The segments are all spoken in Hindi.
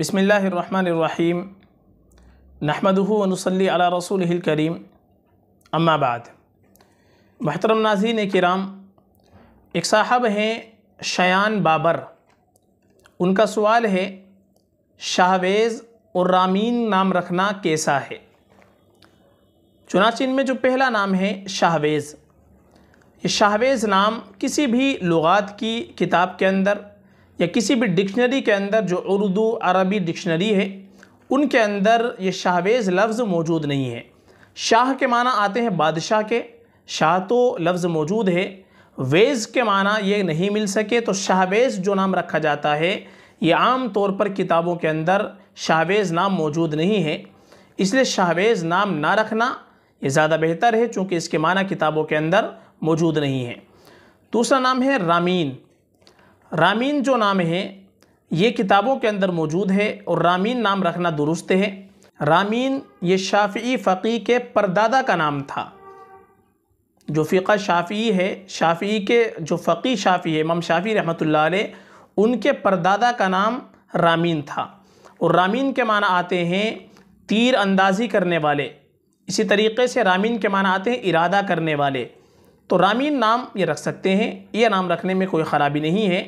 बसमीम नहमदनसली अला रसूल करीम अम्माबाद महतरम नाजीन कराम एक साहब हैं शयान बाबर उनका सवाल है शाहवेज़ और रामीन नाम रखना कैसा है चुनाच में जो पहला नाम है शाहवेज़ ये शाहवेज़ नाम किसी भी लुगात की किताब के अंदर या किसी भी डिक्शनरी के अंदर जो उर्दू अरबी डिक्शनरी है उनके अंदर ये शाहवेज़ लफ्ज़ मौजूद नहीं है शाह के माना आते हैं बादशाह के शाह तो लफ्ज़ मौजूद है वेज़ के माना ये नहीं मिल सके तो शाहवेज़ जो नाम रखा जाता है ये आम तौर पर किताबों के अंदर शाहवेज़ नाम मौजूद नहीं है इसलिए शाहवेज़ नाम ना रखना ये ज़्यादा बेहतर है चूँकि इसके माना किताबों के अंदर मौजूद नहीं है दूसरा नाम है रामीन रामीन जो नाम है ये किताबों के अंदर मौजूद है और रामीन नाम रखना दुरुस्त है रामीन ये शाफ़ी फ़कीह के परदादा का नाम था जो फ़िका शाफ़ी है शाफ़ी के जो फ़कीह शाफ़ी है इमाम शाफ़ी रहमत उनके परदादा का नाम रामीन था और रामीन के माना आते हैं तीर अंदाजी करने वाले इसी तरीके से रामीन के माना आते हैं इरादा करने वाले तो रामीन नाम ये रख सकते हैं ये नाम रखने में कोई ख़राबी नहीं है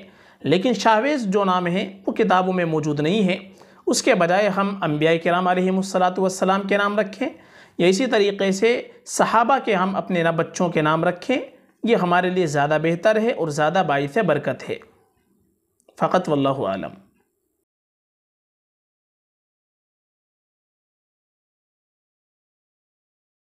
लेकिन शाहवेज़ जो नाम है वो किताबों में मौजूद नहीं है उसके बजाय हम अम्बिया कराम आलमसलाम के नाम रखें या इसी तरीके से सहाबा के हम अपने ना बच्चों के नाम रखें ये हमारे लिए ज़्यादा बेहतर है और ज़्यादा बायस बरकत है फ़कत वल्लम